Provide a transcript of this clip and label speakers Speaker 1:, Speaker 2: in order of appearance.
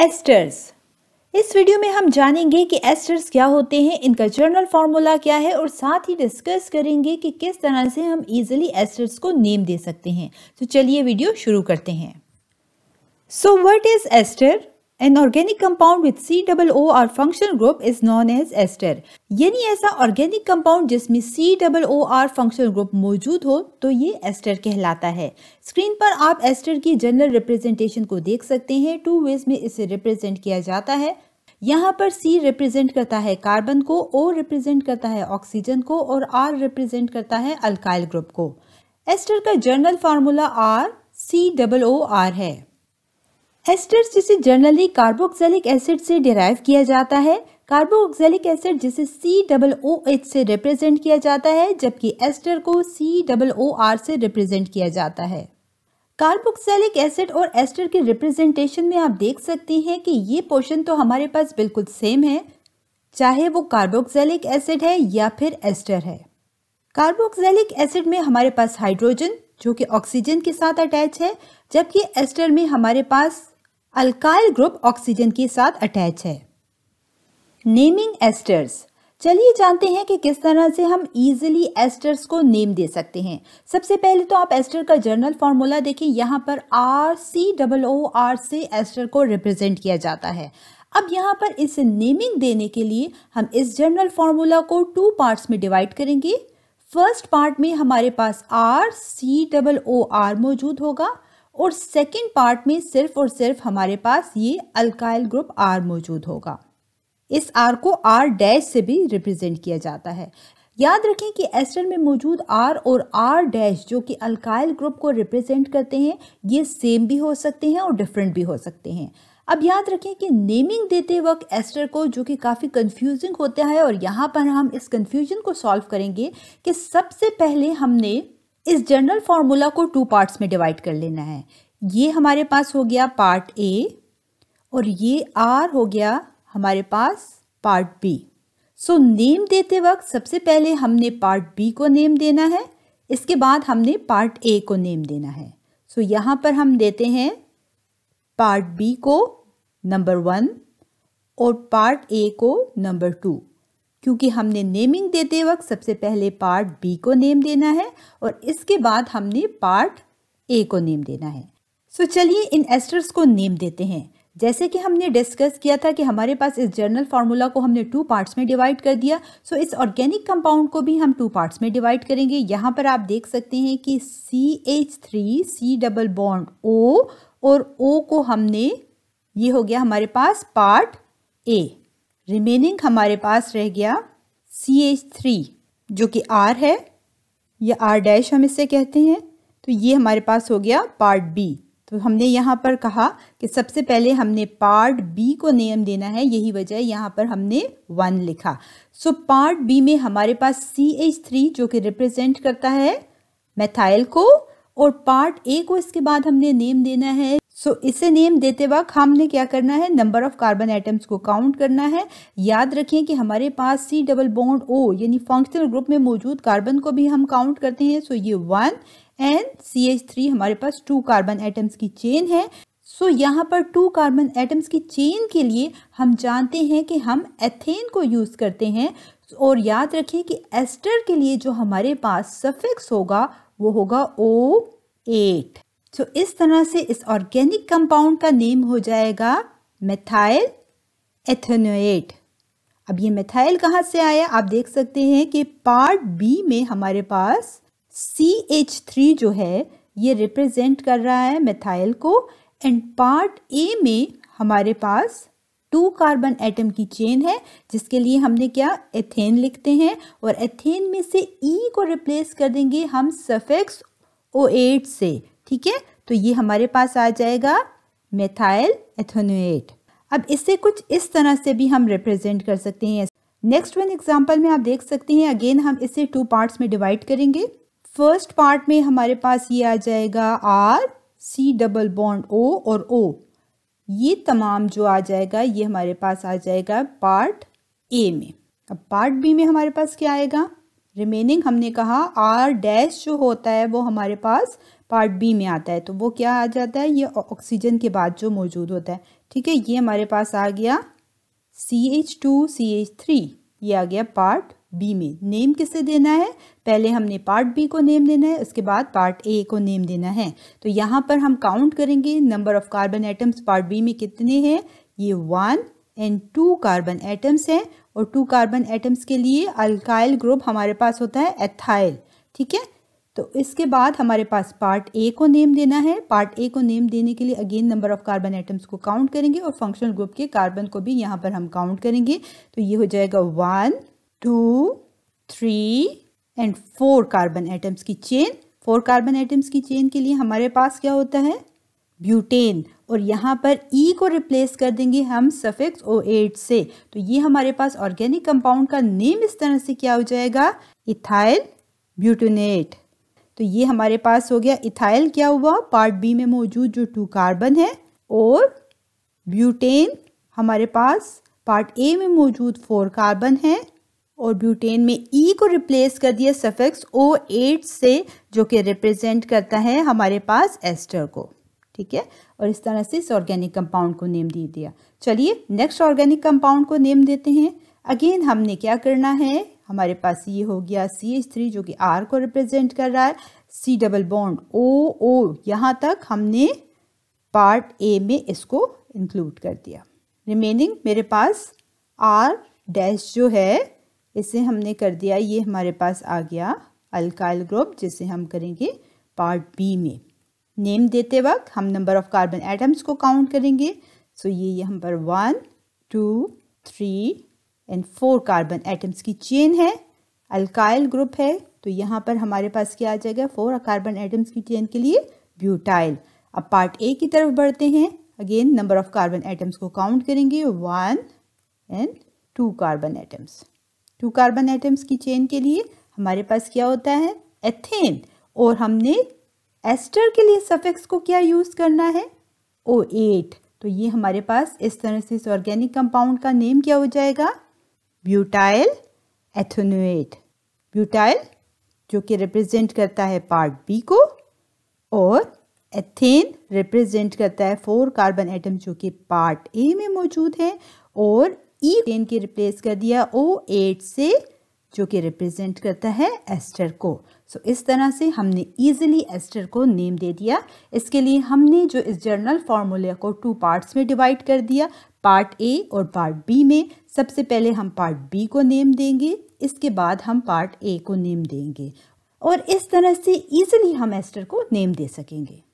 Speaker 1: asters इस video में हम जानेंगे कि एस्टर्स क्या होते हैं इनका जर्नल फार्मूला क्या है और साथ ही डिस्कस करेंगे कि किस तरह से हम इजिली एस्टर्स को नेम दे सकते हैं तो चलिए वीडियो शुरू करते हैं so what is ester compound with C double O R functional group is known as ester यानी ऐसा ऑर्गेनिक कंपाउंड जिसमें C double O R functional group मौजूद हो तो ये एस्टर कहलाता है स्क्रीन पर आप एस्टर की जनरल रिप्रेजेंटेशन को देख सकते हैं टू वेज में इसे रिप्रेजेंट किया जाता है यहाँ पर C रिप्रेजेंट करता है कार्बन को O रिप्रेजेंट करता है ऑक्सीजन को और R रिप्रेजेंट करता है अल्काइल ग्रुप को एस्टर का general formula R C double O R है एस्टर्स जिसे जनरली कार्बोक्सैलिक एसिड से डिराइव किया जाता है कार्बोक्सैलिक एसिड जिसे सी डबल ओ एच से रिप्रेजेंट किया जाता है जबकि एस्टर को सी डबल ओ आर से रिप्रेजेंट किया जाता है कार्बोक्सैलिक एसिड और एस्टर के रिप्रेजेंटेशन में आप देख सकते हैं कि ये पोर्शन तो हमारे पास बिल्कुल सेम है चाहे वो कार्बोक्सैलिक एसिड है या फिर एस्टर है कार्बोक्सैलिक एसिड में हमारे पास हाइड्रोजन जो कि ऑक्सीजन के साथ अटैच है जबकि एस्टर में हमारे पास अल्काइल ग्रुप ऑक्सीजन के साथ अटैच है नेमिंग एस्टर्स चलिए जानते हैं कि किस तरह से हम इजीली एस्टर्स को नेम दे सकते हैं सबसे पहले तो आप एस्टर का जर्नल फार्मूला देखें यहाँ पर R C double O R से एस्टर को रिप्रेजेंट किया जाता है अब यहाँ पर इसे नेमिंग देने के लिए हम इस जर्नल फार्मूला को टू पार्ट्स में डिवाइड करेंगे फर्स्ट पार्ट में हमारे पास R C double O R मौजूद होगा और सेकेंड पार्ट में सिर्फ और सिर्फ हमारे पास ये अल्काइल ग्रुप आर मौजूद होगा इस आर को आर डैश से भी रिप्रेजेंट किया जाता है याद रखें कि एस्टर में मौजूद आर और आर डैश जो कि अल्काइल ग्रुप को रिप्रेजेंट करते हैं ये सेम भी हो सकते हैं और डिफरेंट भी हो सकते हैं अब याद रखें कि नेमिंग देते वक्त एस्टर को जो कि काफ़ी कंफ्यूजिंग होता है और यहाँ पर हम इस कंफ्यूजन को सॉल्व करेंगे कि सबसे पहले हमने इस जनरल फार्मूला को टू पार्ट्स में डिवाइड कर लेना है ये हमारे पास हो गया पार्ट ए और ये आर हो गया हमारे पास पार्ट बी सो नेम देते वक्त सबसे पहले हमने पार्ट बी को नेम देना है इसके बाद हमने पार्ट ए को नेम देना है सो so, यहाँ पर हम देते हैं पार्ट बी को नंबर वन और पार्ट ए को नंबर टू क्योंकि हमने नेमिंग देते वक्त सबसे पहले पार्ट बी को नेम देना है और इसके बाद हमने पार्ट ए को नेम देना है सो चलिए इन एस्टर्स को नेम देते हैं जैसे कि हमने डिस्कस किया था कि हमारे पास इस जर्नल फार्मूला को हमने टू पार्ट्स में डिवाइड कर दिया सो इस ऑर्गेनिक कंपाउंड को भी हम टू पार्ट्स में डिवाइड करेंगे यहाँ पर आप देख सकते हैं कि C H three C double bond O और ओ को हमने ये हो गया हमारे पास पार्ट ए रिमेनिंग हमारे पास रह गया सी एच थ्री जो कि आर है या आर डैश हम इसे कहते हैं तो ये हमारे पास हो गया पार्ट बी तो हमने यहाँ पर कहा कि सबसे पहले हमने पार्ट बी को नेम देना है यही वजह है यहाँ पर हमने वन लिखा सो पार्ट बी में हमारे पास सी एच थ्री जो कि रिप्रेजेंट करता है मेथाइल को और पार्ट ए को इसके बाद हमने नेम देना है सो so, इसे नेम देते वक्त हमने क्या करना है नंबर ऑफ कार्बन एटम्स को काउंट करना है याद रखें कि हमारे पास सी डबल बॉन्ड ओ यानी फंक्शनल ग्रुप में मौजूद कार्बन को भी हम काउंट करते हैं सो so, ये one and C H three हमारे पास टू कार्बन एटम्स की चेन है सो so, यहाँ पर टू कार्बन एटम्स की चेन के लिए हम जानते हैं कि हम एथेन को यूज़ करते हैं और याद रखें कि एस्टर के लिए जो हमारे पास सफिक्स होगा वो होगा ओ एट सो तो इस तरह से इस ऑर्गेनिक कंपाउंड का नेम हो जाएगा मेथाइल एथेनोएट अब ये मेथाइल कहाँ से आया आप देख सकते हैं कि पार्ट बी में हमारे पास सी एच थ्री जो है ये रिप्रेजेंट कर रहा है मेथाइल को एंड पार्ट ए में हमारे पास टू कार्बन एटम की चेन है जिसके लिए हमने क्या एथेन लिखते हैं और एथेन में से ई e को रिप्लेस कर देंगे हम सफेक्स ओ एट से ठीक है तो ये हमारे पास आ जाएगा मेथाइल एथोनुएट अब इससे कुछ इस तरह से भी हम रिप्रेजेंट कर सकते हैं नेक्स्ट वन एग्जाम्पल में आप देख सकते हैं अगेन हम इसे टू पार्ट्स में डिवाइड करेंगे फर्स्ट पार्ट में हमारे पास ये आ जाएगा R C double bond O और ओ ये तमाम जो आ जाएगा ये हमारे पास आ जाएगा पार्ट ए में अब पार्ट बी में हमारे पास क्या आएगा रिमेनिंग हमने कहा आर डैश जो होता है वो हमारे पास पार्ट बी में आता है तो वो क्या आ जाता है ये ऑक्सीजन के बाद जो मौजूद होता है ठीक है ये हमारे पास आ गया C H two C H three ये आ गया पार्ट बी में नेम किसे देना है पहले हमने पार्ट बी को नेम देना है उसके बाद पार्ट ए को नेम देना है तो यहाँ पर हम काउंट करेंगे number of carbon atoms part B में कितने हैं ये one and two carbon atoms हैं और टू कार्बन एटम्स के लिए अल्काइल ग्रुप हमारे पास होता है एथाइल ठीक है तो इसके बाद हमारे पास पार्ट ए को नेम देना है पार्ट ए को नेम देने के लिए again number of carbon atoms को काउंट करेंगे और फंक्शनल ग्रुप के कार्बन को भी यहाँ पर हम काउंट करेंगे तो ये हो जाएगा one two three and four carbon atoms की चेन फोर कार्बन एटम्स की चेन के लिए हमारे पास क्या होता है ब्यूटेन और यहाँ पर ई e को रिप्लेस कर देंगे हम सफेक्स ओ एट से तो ये हमारे पास ऑर्गेनिक कंपाउंड का नेम इस तरह से क्या हो जाएगा इथाइल ब्यूटोनेट तो ये हमारे पास हो गया इथाइल क्या हुआ पार्ट बी में मौजूद जो टू कार्बन है और ब्यूटेन हमारे पास पार्ट ए में मौजूद फोर कार्बन है और ब्यूटेन में ई e को रिप्लेस कर दिया सफेक्स ओ एट से जो कि रिप्रेजेंट करता है हमारे पास एस्टर को ठीक है और इस तरह से इस ऑर्गेनिक कंपाउंड को नेम दे दिया चलिए नेक्स्ट ऑर्गेनिक कंपाउंड को नेम देते हैं अगेन हमने क्या करना है हमारे पास ये हो गया सी एच थ्री जो कि आर को रिप्रेजेंट कर रहा है सी डबल बॉन्ड ओ ओ यहाँ तक हमने पार्ट ए में इसको इंक्लूड कर दिया रिमेनिंग मेरे पास आर डैश जो है इसे हमने कर दिया ये हमारे पास आ गया अल्काइल ग्रुप जिसे हम करेंगे पार्ट बी में नेम देते वक्त हम नंबर ऑफ कार्बन एटम्स को काउंट करेंगे सो so ये यहाँ पर one two three and four carbon atoms की चेन है अल्काइल ग्रुप है तो यहाँ पर हमारे पास क्या आ जाएगा फोर कार्बन एटम्स की चेन के लिए ब्यूटाइल अब पार्ट ए की तरफ बढ़ते हैं again number of carbon atoms को काउंट करेंगे one and two carbon atoms two carbon atoms की चेन के लिए हमारे पास क्या होता है एथेन और हमने एस्टर के लिए सफेक्स को क्या यूज़ करना है ओ एट तो ये हमारे पास इस तरह से इस ऑर्गेनिक कंपाउंड का नेम क्या हो जाएगा ब्यूटाइल एथोनुएट ब्यूटाइल जो कि रिप्रेजेंट करता है पार्ट बी को और एथेन रिप्रेजेंट करता है फोर कार्बन एटम जो कि पार्ट ए में मौजूद है और ई टेन की रिप्लेस कर दिया ओ एट से जो कि रिप्रेजेंट करता है एस्टर को सो so, इस तरह से हमने इजीली एस्टर को नेम दे दिया इसके लिए हमने जो इस जर्नल फार्मूले को टू पार्ट्स में डिवाइड कर दिया पार्ट ए और पार्ट बी में सबसे पहले हम पार्ट बी को नेम देंगे इसके बाद हम पार्ट ए को नेम देंगे और इस तरह से ईजिली हम एस्टर को नेम दे सकेंगे